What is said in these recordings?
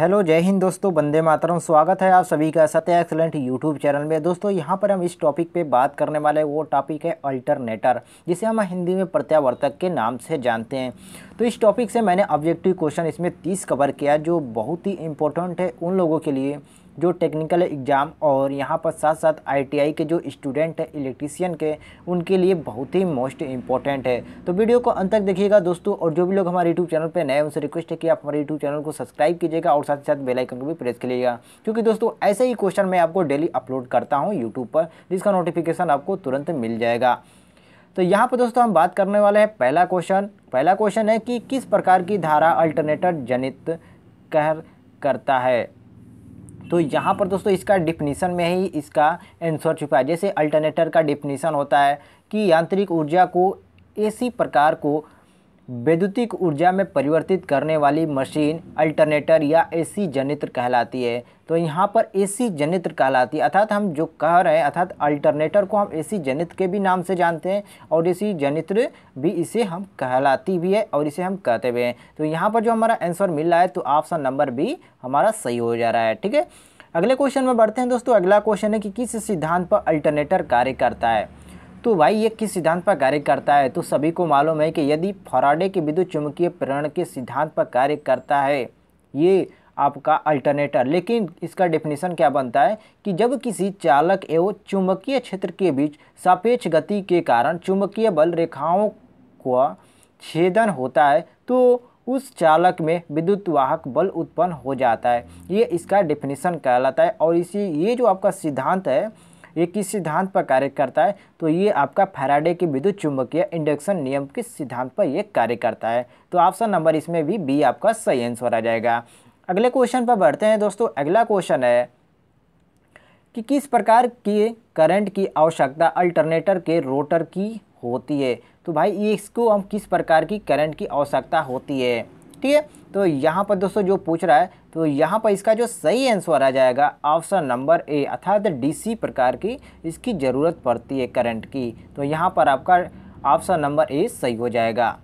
hello जय हिंद दोस्तों बंदे मातरम स्वागत है आप सभी का सत्य एक्सलेंट यूट्यूब चैनल में दोस्तों यहाँ पर हम इस टॉपिक पे बात करने वाले वो टॉपिक है अल्टरनेटर जिसे हम हिंदी में प्रत्यावर्तक के नाम से जानते हैं तो इस टॉपिक से मैंने ऑब्जेक्टिव क्वेश्चन इसमें तीस कवर किया जो बहुत ही इम्पोर्टेंट है उन लोगों के लिए जो टेक्निकल एग्ज़ाम और यहाँ पर साथ साथ आईटीआई के जो स्टूडेंट हैं इलेक्ट्रीशियन के उनके लिए बहुत ही मोस्ट इंपॉर्टेंट है तो वीडियो को अंत तक देखिएगा दोस्तों और जो भी लोग हमारे यूट्यूब चैनल पर नए उनसे रिक्वेस्ट है कि आप हमारे यूट्यूब चैनल को सब्सक्राइब कीजिएगा और साथ ही साथ बेलाइकन को भी प्रेस करिएगा क्योंकि दोस्तों ऐसे ही क्वेश्चन मैं आपको डेली अपलोड करता हूँ यूट्यूब पर जिसका नोटिफिकेशन आपको तुरंत मिल जाएगा तो यहाँ पर दोस्तों हम बात करने वाले हैं पहला क्वेश्चन पहला क्वेश्चन है कि किस प्रकार की धारा अल्टरनेटर जनित कह करता है तो यहाँ पर दोस्तों इसका डिफिनीसन में ही इसका आंसर छुपा है जैसे अल्टरनेटर का डिफिनीसन होता है कि यांत्रिक ऊर्जा को इसी प्रकार को वैद्युतिक ऊर्जा में परिवर्तित करने वाली मशीन अल्टरनेटर या एसी जनित्र कहलाती है तो यहाँ पर एसी जनित्र कहलाती है अर्थात हम जो कह रहे हैं अर्थात अल्टरनेटर को हम एसी जनित्र के भी नाम से जानते हैं और एसी जनित्र भी इसे हम कहलाती भी है और इसे हम कहते भी हैं तो यहाँ पर जो हमारा आंसर मिल रहा है तो ऑप्शन नंबर भी हमारा सही हो जा रहा है ठीक है अगले क्वेश्चन में बढ़ते हैं दोस्तों अगला क्वेश्चन है कि किस सिद्धांत पर अल्टरनेटर कार्य करता है तो भाई ये किस सिद्धांत पर कार्य करता है तो सभी को मालूम है कि यदि फराडे के विद्युत चुंबकीय प्रेरण के सिद्धांत पर कार्य करता है ये आपका अल्टरनेटर लेकिन इसका डेफिनेशन क्या बनता है कि जब किसी चालक एवं चुंबकीय क्षेत्र के बीच सापेक्ष गति के कारण चुंबकीय बल रेखाओं का छेदन होता है तो उस चालक में विद्युत वाहक बल उत्पन्न हो जाता है ये इसका डेफिनेशन कहलाता है और इसी ये जो आपका सिद्धांत है ये किस सिद्धांत पर कार्य करता है तो ये आपका फैराडे के विद्युत चुंबकीय इंडक्शन नियम के सिद्धांत पर यह कार्य करता है तो ऑप्शन नंबर इसमें भी बी आपका सही आंसर आ जाएगा अगले क्वेश्चन पर बढ़ते हैं दोस्तों अगला क्वेश्चन है कि किस प्रकार के करंट की आवश्यकता अल्टरनेटर के रोटर की होती है तो भाई ये इसको हम किस प्रकार की करंट की आवश्यकता होती है ठीक है तो यहाँ पर दोस्तों जो पूछ रहा है तो यहाँ पर इसका जो सही आंसर आ जाएगा ऑप्शन नंबर ए अर्थात डीसी प्रकार की इसकी ज़रूरत पड़ती है करंट की तो यहाँ पर आपका ऑप्शन नंबर ए सही हो जाएगा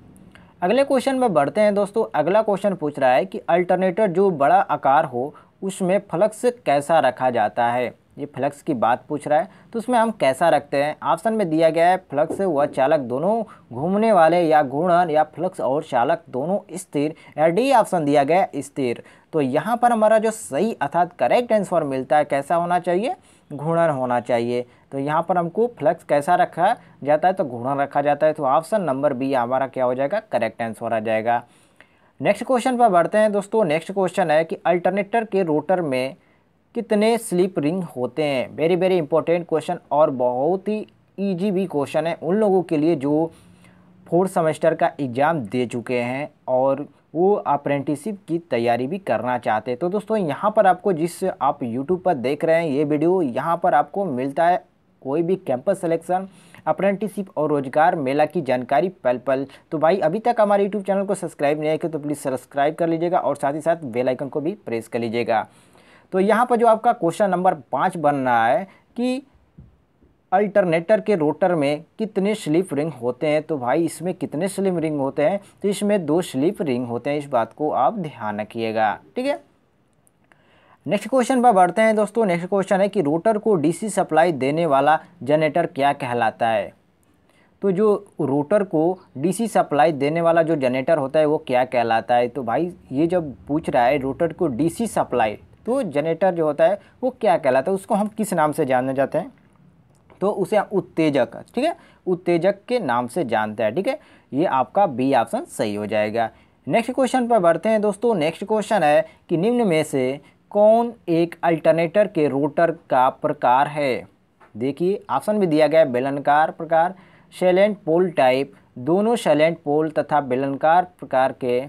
अगले क्वेश्चन में बढ़ते हैं दोस्तों अगला क्वेश्चन पूछ रहा है कि अल्टरनेटर जो बड़ा आकार हो उसमें फ्लक्स कैसा रखा जाता है ये फ्लक्स की बात पूछ रहा है तो उसमें हम कैसा रखते हैं ऑप्शन में दिया गया है फ्लक्स व चालक दोनों घूमने वाले या घूर्णन या फ्लक्स और चालक दोनों स्थिर या डी ऑप्शन दिया गया है स्थिर तो यहाँ पर हमारा जो सही अर्थात करेक्ट आंसर मिलता है कैसा होना चाहिए घूर्णन होना चाहिए तो यहाँ पर हमको फ्लक्स कैसा रखा जाता है तो घूर्णन रखा जाता है तो ऑप्शन नंबर बी हमारा क्या हो जाएगा करेक्ट आंसर आ जाएगा नेक्स्ट क्वेश्चन पर बढ़ते हैं दोस्तों नेक्स्ट क्वेश्चन है कि अल्टरनेटर के रोटर में कितने स्लिप रिंग होते हैं वेरी वेरी इंपॉर्टेंट क्वेश्चन और बहुत ही ईजी भी क्वेश्चन है उन लोगों के लिए जो फोर्थ सेमेस्टर का एग्ज़ाम दे चुके हैं और वो अप्रेंटिसिप की तैयारी भी करना चाहते हैं तो दोस्तों यहाँ पर आपको जिस आप यूट्यूब पर देख रहे हैं ये वीडियो यहाँ पर आपको मिलता है कोई भी कैंपस सिलेक्शन अप्रेंटिसिप और रोजगार मेला की जानकारी पल पल तो भाई अभी तक हमारे यूट्यूब चैनल को सब्सक्राइब नहीं है तो प्लीज़ सब्सक्राइब कर लीजिएगा और साथ ही साथ बेलाइकन को भी प्रेस कर लीजिएगा तो यहाँ पर जो आपका क्वेश्चन नंबर पाँच बन रहा है कि अल्टरनेटर के रोटर में कितने स्लिप रिंग होते हैं तो भाई इसमें कितने स्लिप रिंग होते हैं तो इसमें दो स्लिप रिंग होते हैं इस बात को आप ध्यान रखिएगा ठीक है नेक्स्ट क्वेश्चन पर बढ़ते हैं दोस्तों नेक्स्ट क्वेश्चन है कि रोटर को डीसी सप्लाई देने वाला जनरेटर क्या कहलाता है तो जो रोटर को डीसी सप्लाई देने वाला जो जनरेटर होता है वो क्या कहलाता है तो भाई ये जब पूछ रहा है रोटर को डीसी सप्लाई तो जनरेटर जो होता है वो क्या कहलाता है उसको हम किस नाम से जानने जाते हैं तो उसे उत्तेजक ठीक है उत्तेजक के नाम से जानते हैं ठीक है ये आपका बी ऑप्शन सही हो जाएगा नेक्स्ट क्वेश्चन पर बढ़ते हैं दोस्तों नेक्स्ट क्वेश्चन है कि निम्न में से कौन एक अल्टरनेटर के रोटर का प्रकार है देखिए ऑप्शन भी दिया गया है बेलनकार प्रकार शैलेंट पोल टाइप दोनों शैलेंट पोल तथा बेलनकार प्रकार के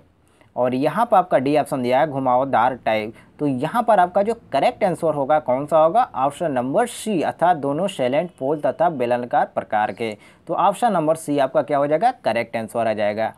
और यहाँ पर आपका डी ऑप्शन दिया है घुमावदार टाइप तो यहाँ पर आपका जो करेक्ट आंसर होगा कौन सा होगा ऑप्शन नंबर सी अर्थात दोनों सेलेंट पोल तथा बेलनकार प्रकार के तो ऑप्शन नंबर सी आपका क्या हो जाएगा करेक्ट आंसर आ जाएगा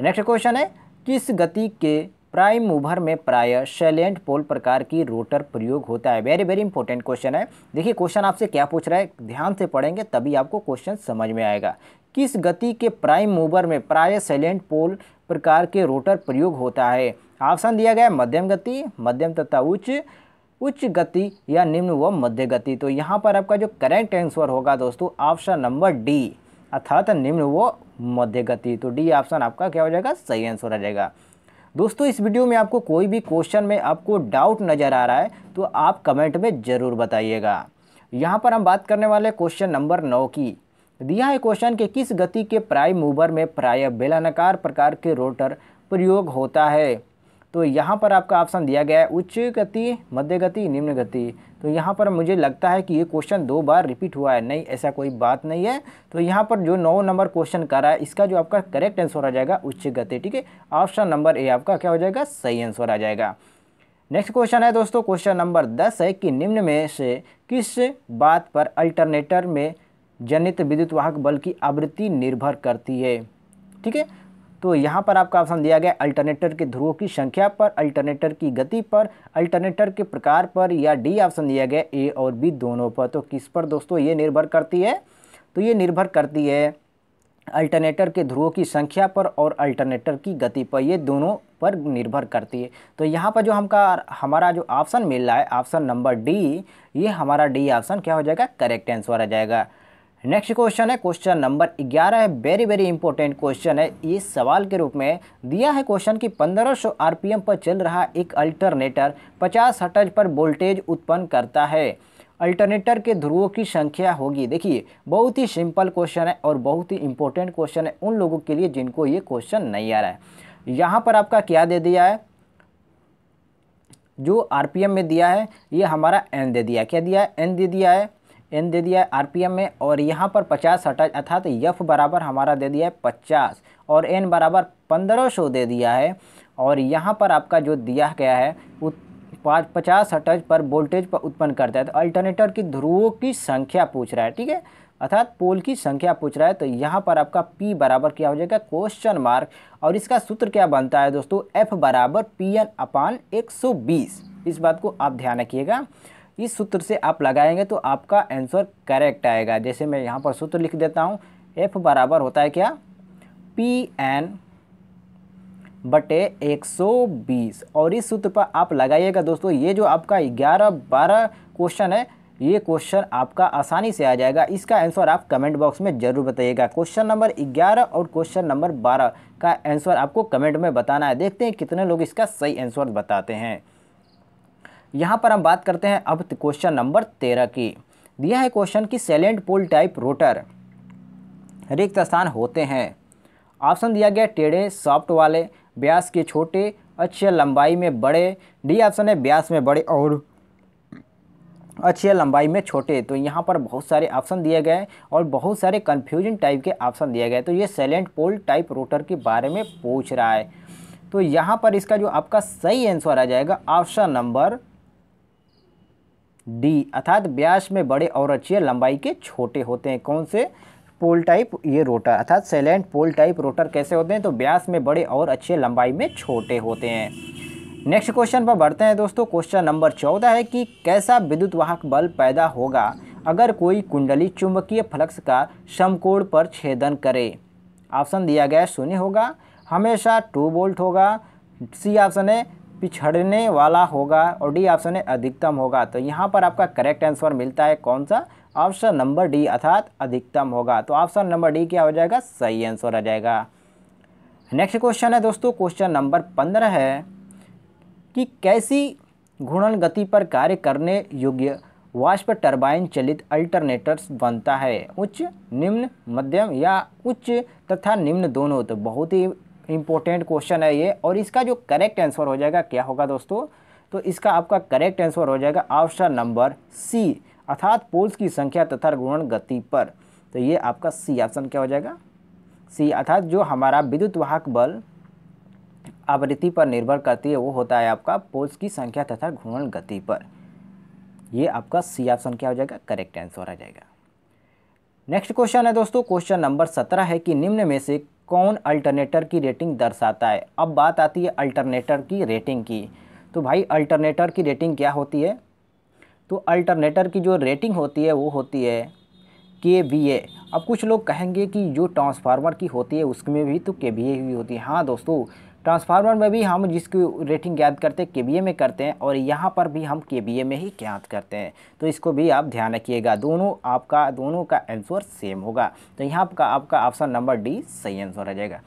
नेक्स्ट क्वेश्चन है किस गति के प्राइम मूवर में प्राय सेलेंट पोल प्रकार की रोटर प्रयोग होता है वेरी वेरी इंपॉर्टेंट क्वेश्चन है देखिए क्वेश्चन आपसे क्या पूछ रहा है ध्यान से पढ़ेंगे तभी आपको क्वेश्चन समझ में आएगा किस गति के प्राइम मूवर में प्राय सैलेंट पोल प्रकार के रोटर प्रयोग होता है ऑप्शन दिया गया है मध्यम गति मध्यम तथा उच्च उच्च गति या निम्न व मध्य गति तो यहाँ पर आपका जो करेक्ट आंसर होगा दोस्तों ऑप्शन नंबर डी अर्थात निम्न व मध्य गति तो डी ऑप्शन आपका क्या हो जाएगा सही आंसर आ जाएगा दोस्तों इस वीडियो में आपको कोई भी क्वेश्चन में आपको डाउट नज़र आ रहा है तो आप कमेंट में ज़रूर बताइएगा यहाँ पर हम बात करने वाले क्वेश्चन नंबर नौ की दिया है क्वेश्चन कि किस गति के प्राइम मूवर में प्राय बेलानकार प्रकार के रोटर प्रयोग होता है तो यहाँ पर आपका ऑप्शन दिया गया है उच्च गति मध्य गति निम्न गति तो यहाँ पर मुझे लगता है कि ये क्वेश्चन दो बार रिपीट हुआ है नहीं ऐसा कोई बात नहीं है तो यहाँ पर जो नौ नंबर क्वेश्चन कर रहा है इसका जो आपका करेक्ट आंसर आ जाएगा उच्च गति ठीक है ऑप्शन नंबर ए आपका क्या हो जाएगा सही आंसर आ जाएगा नेक्स्ट क्वेश्चन है दोस्तों क्वेश्चन नंबर दस है कि निम्न में से किस बात पर अल्टरनेटर में जनित विद्युत वाहक बल की आवृत्ति निर्भर करती है ठीक है तो यहाँ पर आपका ऑप्शन दिया गया अल्टरनेटर के ध्रुवों की संख्या पर अल्टरनेटर की गति पर अल्टरनेटर के प्रकार पर या डी ऑप्शन दिया गया ए और बी दोनों पर तो किस पर दोस्तों ये निर्भर करती है तो ये निर्भर करती है अल्टरनेटर के ध्रुवों की संख्या पर और अल्टरनेटर की गति पर ये दोनों पर निर्भर करती है तो यहाँ पर जो हमका हमारा जो ऑप्शन मिल रहा है ऑप्शन नंबर डी ये हमारा डी ऑप्शन क्या हो जाएगा करेक्ट आंसर आ जाएगा नेक्स्ट क्वेश्चन है क्वेश्चन नंबर 11 है वेरी वेरी इंपॉर्टेंट क्वेश्चन है ये सवाल के रूप में दिया है क्वेश्चन कि 1500 आरपीएम पर चल रहा एक अल्टरनेटर 50 हटज पर वोल्टेज उत्पन्न करता है अल्टरनेटर के ध्रुवों की संख्या होगी देखिए बहुत ही सिंपल क्वेश्चन है और बहुत ही इंपॉर्टेंट क्वेश्चन है उन लोगों के लिए जिनको ये क्वेश्चन नहीं आ रहा है यहाँ पर आपका क्या दे दिया है जो आरपीएम में दिया है ये हमारा एन दे दिया है क्या दिया है एन दे दिया है एन दे दिया है आर में और यहाँ पर पचास हटा अर्थात यफ बराबर हमारा दे दिया है पचास और एन बराबर पंद्रह सौ दे दिया है और यहाँ पर आपका जो दिया गया है पाँच पचास हटज पर वोल्टेज पर उत्पन्न करता है तो अल्टरनेटर की ध्रुवों की संख्या पूछ रहा है ठीक है अर्थात पोल की संख्या पूछ रहा है तो यहाँ पर आपका P बराबर क्या हो जाएगा क्वेश्चन मार्क और इसका सूत्र क्या बनता है दोस्तों F बराबर पी एन अपान एक इस बात को आप ध्यान रखिएगा इस सूत्र से आप लगाएंगे तो आपका आंसर करेक्ट आएगा जैसे मैं यहाँ पर सूत्र लिख देता हूँ एफ बराबर होता है क्या पी एन बटे 120 और इस सूत्र पर आप लगाइएगा दोस्तों ये जो आपका 11-12 क्वेश्चन है ये क्वेश्चन आपका आसानी से आ जाएगा इसका आंसर आप कमेंट बॉक्स में ज़रूर बताइएगा क्वेश्चन नंबर 11 और क्वेश्चन नंबर 12 का आंसर आपको कमेंट में बताना है देखते हैं कितने लोग इसका सही आंसर बताते हैं यहाँ पर हम बात करते हैं अब क्वेश्चन नंबर तेरह की दिया है क्वेश्चन कि सेलेंट पोल टाइप रोटर रिक्त स्थान होते हैं ऑप्शन दिया गया टेढ़े सॉफ्ट वाले ब्यास के छोटे अच्छे लंबाई में बड़े डी ऑप्शन है ब्यास में बड़े और अच्छे लंबाई में छोटे तो यहाँ पर बहुत सारे ऑप्शन दिए गए और बहुत सारे कन्फ्यूजन टाइप के ऑप्शन दिए गए तो ये सेलेंट पोल टाइप रोटर के बारे में पूछ रहा है तो यहाँ पर इसका जो आपका सही आंसर आ जाएगा ऑप्शन नंबर डी अर्थात ब्यास में बड़े और अच्छे लंबाई के छोटे होते हैं कौन से पोल टाइप ये रोटर अर्थात सेलेंट पोल टाइप रोटर कैसे होते हैं तो ब्यास में बड़े और अच्छे लंबाई में छोटे होते हैं नेक्स्ट क्वेश्चन पर बढ़ते हैं दोस्तों क्वेश्चन नंबर चौदह है कि कैसा विद्युत वाहक बल पैदा होगा अगर कोई कुंडली चुंबकीय फ्लक्स का समकोण पर छेदन करे ऑप्शन दिया गया शून्य होगा हमेशा टू वोल्ट होगा सी ऑप्शन है पिछड़ने वाला होगा और डी ऑप्शन है अधिकतम होगा तो यहाँ पर आपका करेक्ट आंसर मिलता है कौन सा ऑप्शन नंबर डी अर्थात अधिकतम होगा तो ऑप्शन नंबर डी क्या हो जाएगा सही आंसर आ जाएगा नेक्स्ट क्वेश्चन है दोस्तों क्वेश्चन नंबर पंद्रह है कि कैसी घूर्णन गति पर कार्य करने योग्य वाष्प टर्बाइन चलित अल्टरनेटर्स बनता है उच्च निम्न मध्यम या उच्च तथा निम्न दोनों तो बहुत ही इंपॉर्टेंट क्वेश्चन है ये और इसका जो करेक्ट आंसर हो जाएगा क्या होगा दोस्तों तो इसका आपका करेक्ट आंसर हो जाएगा ऑप्शन नंबर सी अर्थात पोल्स की संख्या तथा गुणन गति पर तो ये आपका सी ऑप्शन क्या हो जाएगा सी अर्थात जो हमारा विद्युत वाहक बल आवृत्ति पर निर्भर करती है वो होता है आपका पोल्स की संख्या तथा घूर्णन गति पर ये आपका सी ऑप्शन क्या हो जाएगा करेक्ट आंसर आ जाएगा नेक्स्ट क्वेश्चन है दोस्तों क्वेश्चन नंबर सत्रह है कि निम्न में से कौन अल्टरनेटर की रेटिंग दर्शाता है अब बात आती है अल्टरनेटर की रेटिंग की तो भाई अल्टरनेटर की रेटिंग क्या होती है तो अल्टरनेटर की जो रेटिंग होती है वो होती है के बी ए अब कुछ लोग कहेंगे कि जो ट्रांसफार्मर की होती है उसमें भी तो के बी ए ही होती है हाँ दोस्तों ट्रांसफार्मर में भी हम जिसकी रेटिंग ज्ञात करते हैं के में करते हैं और यहाँ पर भी हम के में ही ज्ञात करते हैं तो इसको भी आप ध्यान रखिएगा दोनों आपका दोनों का आंसर सेम होगा तो यहाँ का आपका ऑप्शन नंबर डी सही आंसर आ जाएगा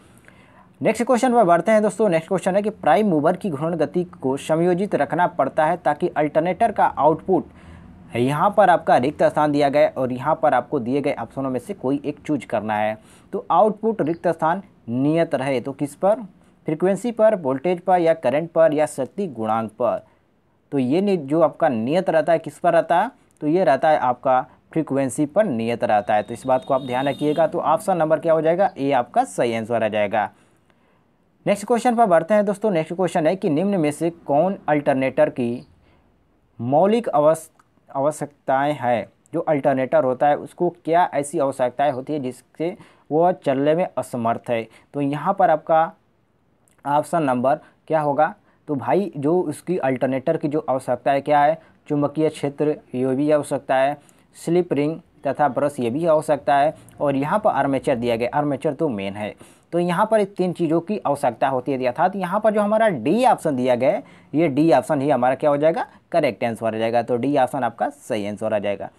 नेक्स्ट क्वेश्चन पर बढ़ते हैं दोस्तों नेक्स्ट क्वेश्चन है कि प्राइम मूवर की घूर्ण गति को समयोजित रखना पड़ता है ताकि अल्टरनेटर का आउटपुट यहाँ पर आपका रिक्त स्थान दिया गया और यहाँ पर आपको दिए गए ऑप्शनों में से कोई एक चूज करना है तो आउटपुट रिक्त स्थान नियत रहे तो किस पर फ्रिक्वेंसी पर वोल्टेज पर या करंट पर या शक्ति गुणांक पर तो ये जो आपका नियत रहता है किस पर रहता है तो ये रहता है आपका फ्रीक्वेंसी पर नियत रहता है तो इस बात को आप ध्यान रखिएगा तो ऑप्शन नंबर क्या हो जाएगा ए आपका सही आंसर आ जाएगा नेक्स्ट क्वेश्चन पर बढ़ते हैं दोस्तों नेक्स्ट क्वेश्चन है कि निम्न में से कौन अल्टरनेटर की मौलिक अवस हैं जो अल्टरनेटर होता है उसको क्या ऐसी आवश्यकताएँ होती है जिससे वह चलने में असमर्थ है तो यहाँ पर आपका ऑप्शन नंबर क्या होगा तो भाई जो उसकी अल्टरनेटर की जो आवश्यकता है क्या है चुंबकीय क्षेत्र ये भी हो सकता है स्लिप रिंग तथा ब्रश ये भी हो सकता है और यहाँ पर आर्मेचर दिया गया आर्मेचर तो मेन है तो यहाँ पर तीन चीज़ों की आवश्यकता होती है अर्थात तो यहाँ पर जो हमारा डी ऑप्शन दिया गया है ये डी ऑप्शन ही हमारा क्या हो जाएगा करेक्ट आंसर आ जाएगा तो डी ऑप्शन आपका सही आंसर आ जाएगा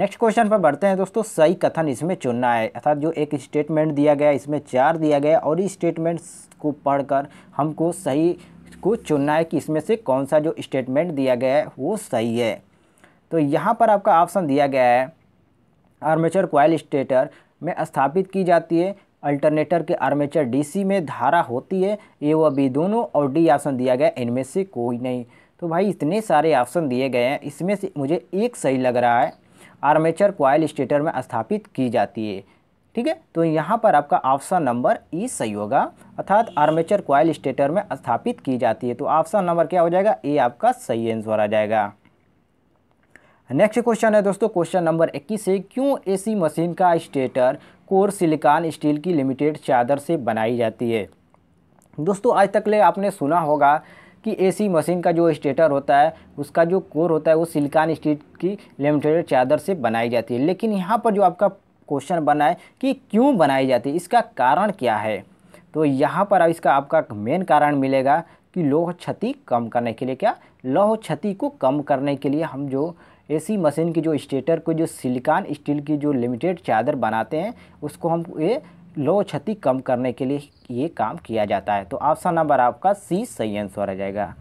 नेक्स्ट क्वेश्चन पर बढ़ते हैं दोस्तों सही कथन इसमें चुनना है अर्थात जो एक स्टेटमेंट दिया गया इसमें चार दिया गया और ये स्टेटमेंट्स को पढ़कर हमको सही को चुनना है कि इसमें से कौन सा जो स्टेटमेंट दिया गया है वो सही है तो यहाँ पर आपका ऑप्शन दिया गया है आर्मेचर कोयल स्टेटर में स्थापित की जाती है अल्टरनेटर के आर्मेचर डीसी में धारा होती है ए व बी दोनों और डी ऑप्शन दिया गया इनमें से कोई नहीं तो भाई इतने सारे ऑप्शन दिए गए हैं इसमें से मुझे एक सही लग रहा है आर्मेचर कोयल स्टेटर में स्थापित की जाती है ठीक है तो यहाँ पर आपका ऑप्शन नंबर ई सही होगा अर्थात आर्मेचर क्वाइल स्टेटर में स्थापित की जाती है तो ऑप्शन नंबर क्या हो जाएगा ए आपका सही आंसर आ जाएगा नेक्स्ट क्वेश्चन है दोस्तों क्वेश्चन नंबर 21 से क्यों एसी मशीन का स्टेटर कोर सिलिकॉन स्टील की लिमिटेड चादर से बनाई जाती है दोस्तों आज तक ले आपने सुना होगा कि एसी मशीन का जो स्टेटर होता है उसका जो कोर होता है वो सिलिकॉन स्टील की लिमिटेड चादर से बनाई जाती है लेकिन यहाँ पर जो आपका क्वेश्चन बनाए कि क्यों बनाई जाती है इसका कारण क्या है तो यहाँ पर इसका आपका मेन कारण मिलेगा कि लौह क्षति कम करने के लिए क्या लौह क्षति को कम करने के लिए हम जो एसी मशीन की जो स्टेटर को जो सिलिकॉन स्टील की जो लिमिटेड चादर बनाते हैं उसको हम ये लौह क्षति कम करने के लिए ये काम किया जाता है तो ऑप्शन नंबर आपका सी सही आंसर आ जाएगा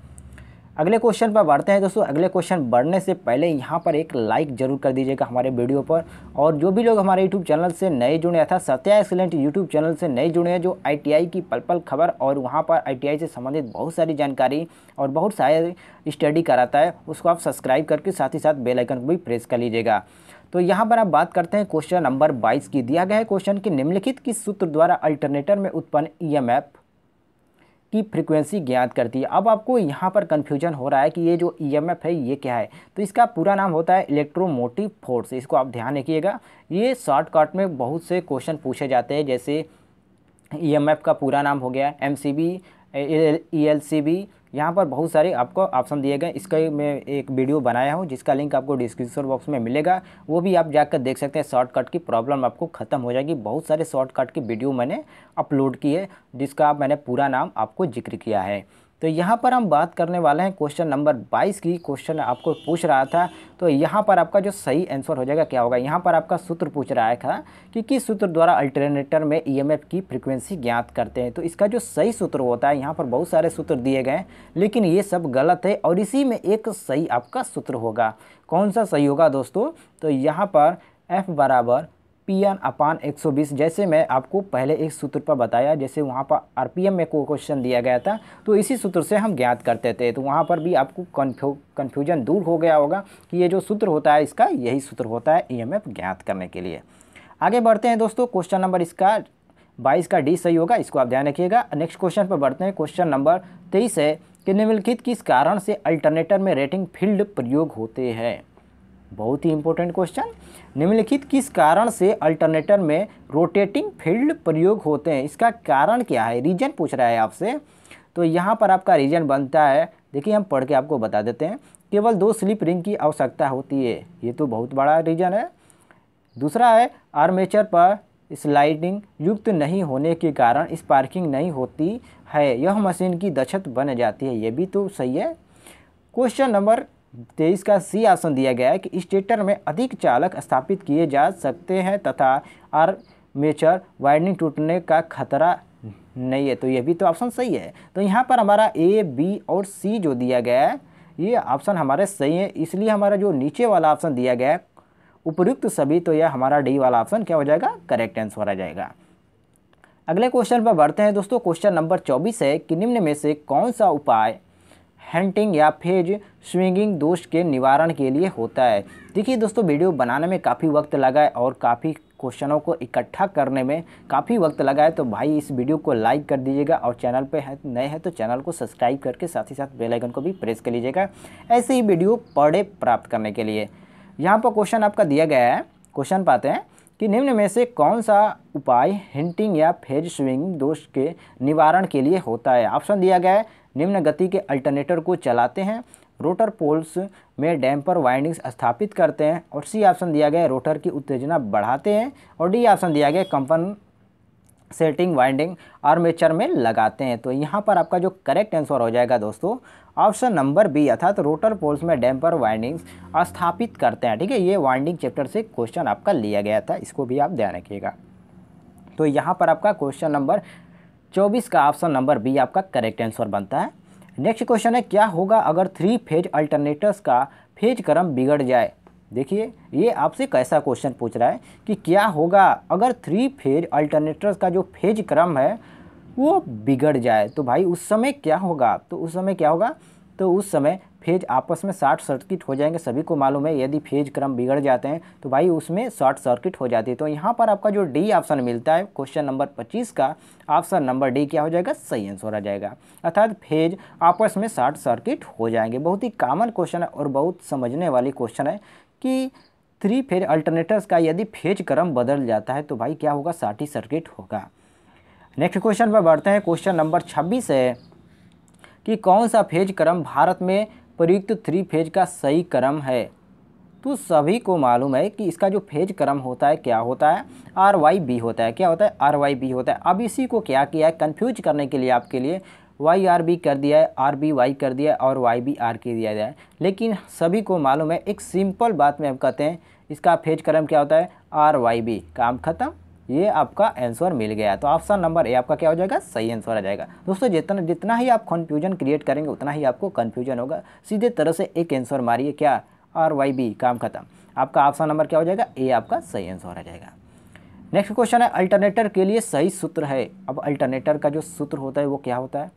अगले क्वेश्चन पर बढ़ते हैं दोस्तों अगले क्वेश्चन बढ़ने से पहले यहाँ पर एक लाइक जरूर कर दीजिएगा हमारे वीडियो पर और जो भी लोग हमारे यूट्यूब चैनल से नए जुड़े अर्थात सत्या एक्सीलेंट यूट्यूब चैनल से नए जुड़े हैं जो आई की पल पल खबर और वहाँ पर आई से संबंधित बहुत सारी जानकारी और बहुत सारे स्टडी कराता है उसको आप सब्सक्राइब करके साथ ही साथ बेलाइकन को भी प्रेस कर लीजिएगा तो यहाँ पर आप बात करते हैं क्वेश्चन नंबर बाईस की दिया गया है क्वेश्चन कि निम्नलिखित किस सूत्र द्वारा अल्टरनेटर में उत्पन्न ई की फ्रीक्वेंसी ज्ञात करती है अब आपको यहाँ पर कन्फ्यूजन हो रहा है कि ये जो ई e है ये क्या है तो इसका पूरा नाम होता है इलेक्ट्रोमोटिव फोर्स इसको आप ध्यान रखिएगा ये शॉर्टकट में बहुत से क्वेश्चन पूछे जाते हैं जैसे ई e का पूरा नाम हो गया एम सी बी यहाँ पर बहुत सारे आपको ऑप्शन दिए गए इसका मैं एक वीडियो बनाया हूँ जिसका लिंक आपको डिस्क्रिप्शन बॉक्स में मिलेगा वो भी आप जाकर देख सकते हैं शॉर्टकट की प्रॉब्लम आपको ख़त्म हो जाएगी बहुत सारे शॉर्टकट की वीडियो मैंने अपलोड की है जिसका मैंने पूरा नाम आपको जिक्र किया है तो यहाँ पर हम बात करने वाले हैं क्वेश्चन नंबर 22 की क्वेश्चन आपको पूछ रहा था तो यहाँ पर आपका जो सही आंसर हो जाएगा क्या होगा यहाँ पर आपका सूत्र पूछ रहा है कि किस सूत्र द्वारा अल्टरनेटर में ईएमएफ की फ्रिक्वेंसी ज्ञात करते हैं तो इसका जो सही सूत्र होता है यहाँ पर बहुत सारे सूत्र दिए गए लेकिन ये सब गलत है और इसी में एक सही आपका सूत्र होगा कौन सा सही होगा दोस्तों तो यहाँ पर एफ बराबर पी एन अपान एक जैसे मैं आपको पहले एक सूत्र पर बताया जैसे वहाँ पर आरपीएम में को क्वेश्चन दिया गया था तो इसी सूत्र से हम ज्ञात करते थे तो वहाँ पर भी आपको कन्फ्यू कन्फ्यूजन दूर हो गया होगा कि ये जो सूत्र होता है इसका यही सूत्र होता है एफ e ज्ञात करने के लिए आगे बढ़ते हैं दोस्तों क्वेश्चन नंबर इसका बाईस का डी सही होगा इसको आप ध्यान रखिएगा नेक्स्ट क्वेश्चन पर बढ़ते हैं क्वेश्चन नंबर तेईस है कि निम्नलिखित किस कारण से अल्टरनेटर में रेटिंग फील्ड प्रयोग होते हैं बहुत ही इंपॉर्टेंट क्वेश्चन निम्नलिखित किस कारण से अल्टरनेटर में रोटेटिंग फील्ड प्रयोग होते हैं इसका कारण क्या है रीजन पूछ रहा है आपसे तो यहाँ पर आपका रीजन बनता है देखिए हम पढ़ के आपको बता देते हैं केवल दो स्लिप रिंग की आवश्यकता होती है ये तो बहुत बड़ा रीजन है दूसरा है आर्मेचर पर स्लाइडिंग युक्त नहीं होने के कारण स्पार्किंग नहीं होती है यह मशीन की दक्षत बन जाती है ये भी तो सही है क्वेश्चन नंबर तेईस का सी ऑप्शन दिया गया है कि स्टेटर में अधिक चालक स्थापित किए जा सकते हैं तथा आर्मेचर वाइंडिंग टूटने का खतरा नहीं है तो यह भी तो ऑप्शन सही है तो यहाँ पर हमारा ए बी और सी जो दिया गया है ये ऑप्शन हमारे सही है इसलिए हमारा जो नीचे वाला ऑप्शन दिया गया है उपयुक्त सभी तो यह हमारा डी वाला ऑप्शन क्या हो जाएगा करेक्ट आंसर आ जाएगा अगले क्वेश्चन पर बढ़ते हैं दोस्तों क्वेश्चन नंबर चौबीस है कि निम्न में से कौन सा उपाय हंटिंग या फेज स्विंगिंग दोष के निवारण के लिए होता है देखिए दोस्तों वीडियो बनाने में काफ़ी वक्त लगा है और काफ़ी क्वेश्चनों को इकट्ठा करने में काफ़ी वक्त लगा है तो भाई इस वीडियो को लाइक कर दीजिएगा और चैनल पे है नए हैं तो चैनल को सब्सक्राइब करके साथ ही साथ बेल आइकन को भी प्रेस कर लीजिएगा ऐसे ही वीडियो पढ़े प्राप्त करने के लिए यहाँ पर क्वेश्चन आपका दिया गया है क्वेश्चन पाते हैं कि निम्न में से कौन सा उपाय हिंटिंग या फेज स्विंग दोष के निवारण के लिए होता है ऑप्शन दिया गया है निम्न गति के अल्टरनेटर को चलाते हैं रोटर पोल्स में डैम्पर वाइंडिंग्स स्थापित करते हैं और सी ऑप्शन दिया गया है रोटर की उत्तेजना बढ़ाते हैं और डी ऑप्शन दिया गया है कंपन सेटिंग वाइंडिंग आर्मेचर में लगाते हैं तो यहाँ पर आपका जो करेक्ट आंसर हो जाएगा दोस्तों ऑप्शन नंबर बी अर्थात रोटर पोल्स में डैम्पर वाइंडिंग्स स्थापित करते हैं ठीक है ये वाइंडिंग चैप्टर से क्वेश्चन आपका लिया गया था इसको भी आप ध्यान रखिएगा तो यहाँ पर आपका क्वेश्चन नंबर चौबीस का ऑप्शन नंबर बी आपका करेक्ट आंसर बनता है नेक्स्ट क्वेश्चन है क्या होगा अगर थ्री फेज अल्टरनेटर्स का फेज क्रम बिगड़ जाए देखिए ये आपसे कैसा क्वेश्चन पूछ रहा है कि क्या होगा अगर थ्री फेज अल्टरनेटर्स का जो फेज क्रम है वो बिगड़ जाए तो भाई उस समय क्या होगा तो उस समय क्या होगा तो उस समय फेज आपस में शॉर्ट सर्किट हो जाएंगे सभी को मालूम है यदि फेज क्रम बिगड़ जाते हैं तो भाई उसमें शॉर्ट सर्किट हो जाती है तो यहाँ पर आपका जो डी ऑप्शन मिलता है क्वेश्चन नंबर 25 का ऑप्शन नंबर डी क्या हो जाएगा सही आंसर आ जाएगा अर्थात फेज आपस में शॉर्ट सर्किट हो जाएंगे बहुत ही कॉमन क्वेश्चन है और बहुत समझने वाली क्वेश्चन है कि थ्री फेज अल्टरनेटर्स का यदि फेज क्रम बदल जाता है तो भाई क्या होगा शॉर्ट सर्किट होगा नेक्स्ट क्वेश्चन पर बढ़ते हैं क्वेश्चन नंबर छब्बीस है कि कौन सा फेज क्रम भारत में प्रयुक्त थ्री फेज का सही क्रम है तो सभी को मालूम है कि इसका जो फेज क्रम होता है क्या होता है आर वाई बी होता है क्या होता है आर वाई बी होता है अब इसी को क्या किया है कन्फ्यूज करने के लिए आपके लिए वाई आर बी कर दिया है आर बी वाई कर दिया है और वाई बी आर कर दिया जाए लेकिन सभी को मालूम है एक सिंपल बात में हम कहते हैं इसका फेज क्रम क्या होता है आर वाई बी काम खत्म ये आपका आंसर मिल गया तो ऑप्शन नंबर ए आपका क्या हो जाएगा सही आंसर आ जाएगा दोस्तों जितना जितना ही आप कन्फ्यूजन क्रिएट करेंगे उतना ही आपको कन्फ्यूजन होगा सीधे तरह से एक आंसर मारिए क्या आर वाई बी काम खत्म आपका ऑप्शन नंबर क्या हो जाएगा ए आपका सही आंसर आ जाएगा नेक्स्ट क्वेश्चन है अल्टरनेटर के लिए सही सूत्र है अब अल्टरनेटर का जो सूत्र होता है वो क्या होता है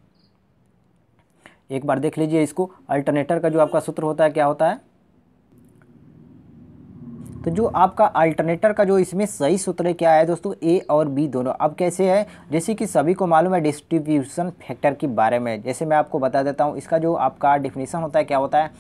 एक बार देख लीजिए इसको अल्टरनेटर का जो आपका सूत्र होता है क्या होता है तो जो आपका अल्टरनेटर का जो इसमें सही सूत्र क्या है दोस्तों ए और बी दोनों अब कैसे है जैसे कि सभी को मालूम है डिस्ट्रीब्यूशन फैक्टर के बारे में जैसे मैं आपको बता देता हूँ इसका जो आपका डिफिनीसन होता है क्या होता है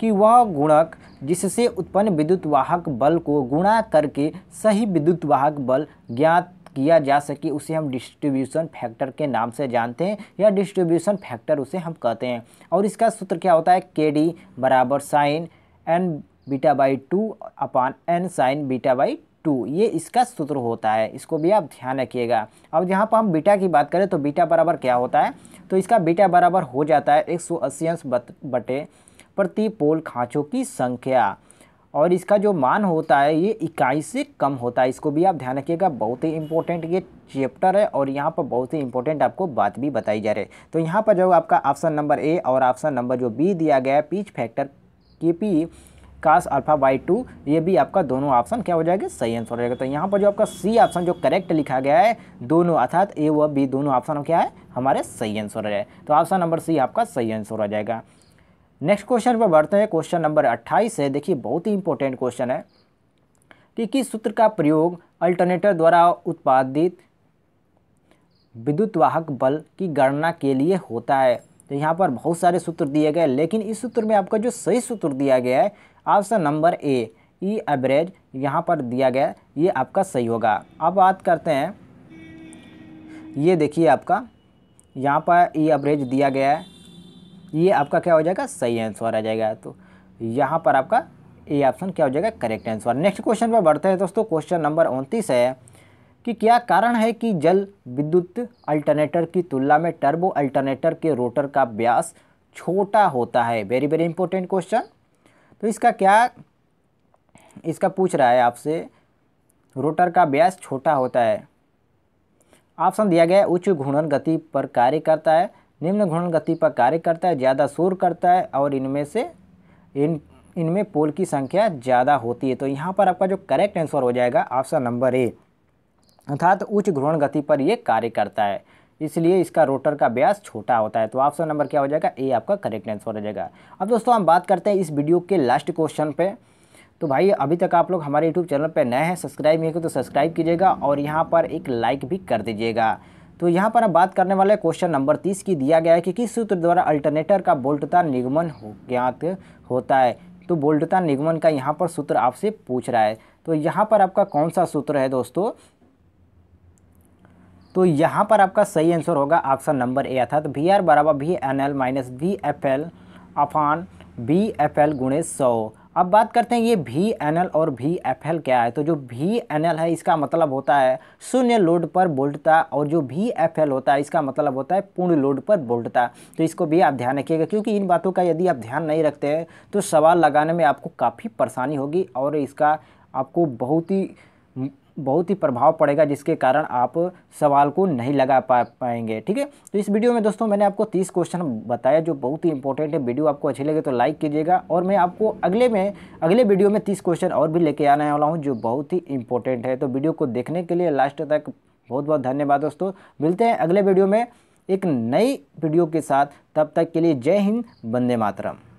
कि वह गुणक जिससे उत्पन्न विद्युत वाहक बल को गुणा करके सही विद्युत वाहक बल ज्ञात किया जा सके उसे हम डिस्ट्रीब्यूशन फैक्टर के नाम से जानते हैं या डिस्ट्रीब्यूशन फैक्टर उसे हम कहते हैं और इसका सूत्र क्या होता है के डी बराबर sine n beta by two upon n sine beta by two ये इसका सूत्र होता है इसको भी आप ध्यान रखिएगा अब यहाँ पर हम बीटा की बात करें तो बीटा बराबर क्या होता है तो इसका बीटा बराबर हो जाता है एक सौ अस्सी अंश बटे प्रति पोल खाँचों की संख्या और इसका जो मान होता है ये इकाई से कम होता है इसको भी आप ध्यान रखिएगा बहुत ही इंपॉर्टेंट ये चैप्टर है और यहाँ पर बहुत ही इंपॉर्टेंट आपको बात भी बताई जा रही है तो यहाँ पर जो आपका ऑप्शन नंबर ए और ऑप्शन नंबर जो बी दिया गया है pitch factor K P cos alpha by two ये भी आपका दोनों ऑप्शन क्या हो जाएगा सही आंसर हो जाएगा तो यहाँ पर जो आपका सी ऑप्शन जो करेक्ट लिखा गया है दोनों अर्थात ए व बी दोनों ऑप्शन क्या है हमारे सही आंसर हो जाए तो ऑप्शन नंबर सी आपका सही आंसर हो जाएगा नेक्स्ट क्वेश्चन पर बढ़ते हैं क्वेश्चन नंबर अट्ठाईस है देखिए बहुत ही इंपॉर्टेंट क्वेश्चन है कि किस सूत्र का प्रयोग अल्टरनेटर द्वारा उत्पादित विद्युत वाहक बल की गणना के लिए होता है तो यहाँ पर बहुत सारे सूत्र दिए गए लेकिन इस सूत्र में आपका जो सही सूत्र दिया गया है option number A E average यहाँ पर दिया गया ये आपका सही होगा अब बात करते हैं ये देखिए आपका यहाँ पर ई e एवरेज दिया गया है ये आपका क्या हो जाएगा सही आंसर आ जाएगा तो यहाँ पर आपका ए ऑप्शन क्या हो जाएगा करेक्ट आंसर नेक्स्ट क्वेश्चन पर बढ़ते हैं दोस्तों क्वेश्चन नंबर उनतीस है कि क्या कारण है कि जल विद्युत अल्टरनेटर की तुलना में टर्बो अल्टरनेटर के रोटर का व्यास छोटा होता है वेरी वेरी इंपॉर्टेंट क्वेश्चन तो इसका क्या इसका पूछ रहा है आपसे रोटर का व्यास छोटा होता है ऑप्शन दिया गया है उच्च घूर्णन गति पर कार्य करता है निम्न घूर्णन गति पर कार्य करता है ज़्यादा शोर करता है और इनमें से इन इनमें पोल की संख्या ज़्यादा होती है तो यहाँ पर आपका जो करेक्ट आंसर हो जाएगा ऑप्शन नंबर ए अर्थात उच्च घूर्णन गति पर ये कार्य करता है इसलिए इसका रोटर का ब्यास छोटा होता है तो ऑप्शन नंबर क्या हो जाएगा ए आपका करेक्ट आंसर हो जाएगा अब दोस्तों हम बात करते हैं इस वीडियो के लास्ट क्वेश्चन पे तो भाई अभी तक आप लोग हमारे यूट्यूब चैनल पर नए हैं सब्सक्राइब नहीं तो सब्सक्राइब कीजिएगा और यहाँ पर एक लाइक भी कर दीजिएगा तो यहाँ पर हम बात करने वाले क्वेश्चन नंबर तीस की दिया गया है कि किस सूत्र द्वारा अल्टरनेटर का बोल्टता निगमन हो ज्ञात होता है तो बोल्टता निगमन का यहाँ पर सूत्र आपसे पूछ रहा है तो यहाँ पर आपका कौन सा सूत्र है दोस्तों तो यहाँ पर आपका सही आंसर होगा ऑप्शन नंबर ए अर्थात वी आर बराबर V N L minus V F L upon V F L गुणे सौ अब बात करते हैं ये वी एन एल और वी एफ एल क्या है तो जो वी एन एल है इसका मतलब होता है शून्य लोड पर बोल्टता और जो वी एफ एल होता है इसका मतलब होता है पूर्ण लोड पर बोल्टता तो इसको भी आप ध्यान रखिएगा क्योंकि इन बातों का यदि आप ध्यान नहीं रखते हैं तो सवाल लगाने में आपको काफ़ी परेशानी होगी और इसका आपको बहुत ही बहुत ही प्रभाव पड़ेगा जिसके कारण आप सवाल को नहीं लगा पा पाएंगे ठीक है तो इस वीडियो में दोस्तों मैंने आपको तीस क्वेश्चन बताया जो बहुत ही इंपॉर्टेंट है वीडियो आपको अच्छी लगे तो लाइक कीजिएगा और मैं आपको अगले में अगले वीडियो में तीस क्वेश्चन और भी लेके आने वाला हूँ जो बहुत ही इंपॉर्टेंट है तो वीडियो को देखने के लिए लास्ट तक बहुत बहुत धन्यवाद दोस्तों मिलते हैं अगले वीडियो में एक नई वीडियो के साथ तब तक के लिए जय हिंद वंदे मातरम